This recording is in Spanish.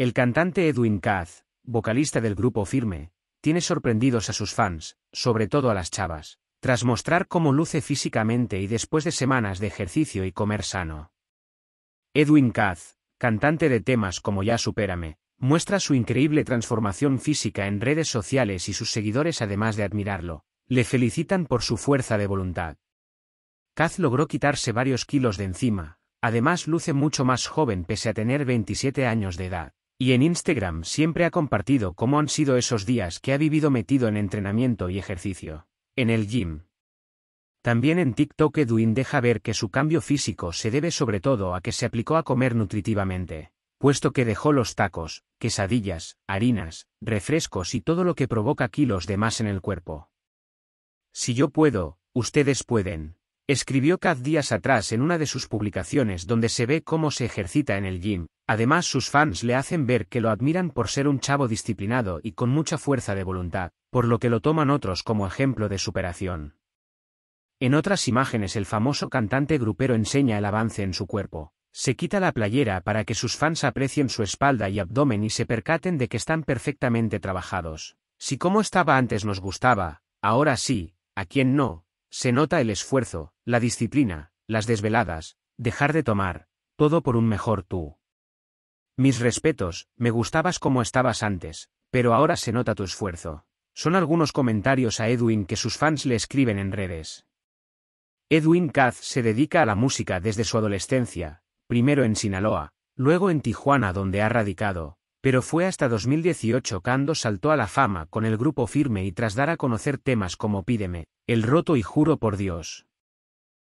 El cantante Edwin Caz, vocalista del grupo Firme, tiene sorprendidos a sus fans, sobre todo a las chavas, tras mostrar cómo luce físicamente y después de semanas de ejercicio y comer sano. Edwin Caz, cantante de temas como Ya Supérame, muestra su increíble transformación física en redes sociales y sus seguidores además de admirarlo, le felicitan por su fuerza de voluntad. Caz logró quitarse varios kilos de encima, además luce mucho más joven pese a tener 27 años de edad. Y en Instagram siempre ha compartido cómo han sido esos días que ha vivido metido en entrenamiento y ejercicio, en el gym. También en TikTok Edwin deja ver que su cambio físico se debe sobre todo a que se aplicó a comer nutritivamente, puesto que dejó los tacos, quesadillas, harinas, refrescos y todo lo que provoca kilos de más en el cuerpo. Si yo puedo, ustedes pueden. Escribió cada días atrás en una de sus publicaciones donde se ve cómo se ejercita en el gym, además sus fans le hacen ver que lo admiran por ser un chavo disciplinado y con mucha fuerza de voluntad, por lo que lo toman otros como ejemplo de superación. En otras imágenes el famoso cantante grupero enseña el avance en su cuerpo. Se quita la playera para que sus fans aprecien su espalda y abdomen y se percaten de que están perfectamente trabajados. Si como estaba antes nos gustaba, ahora sí, ¿a quién no? Se nota el esfuerzo, la disciplina, las desveladas, dejar de tomar, todo por un mejor tú. Mis respetos, me gustabas como estabas antes, pero ahora se nota tu esfuerzo. Son algunos comentarios a Edwin que sus fans le escriben en redes. Edwin Caz se dedica a la música desde su adolescencia, primero en Sinaloa, luego en Tijuana donde ha radicado, pero fue hasta 2018 cuando saltó a la fama con el grupo Firme y tras dar a conocer temas como Pídeme, el roto y juro por Dios.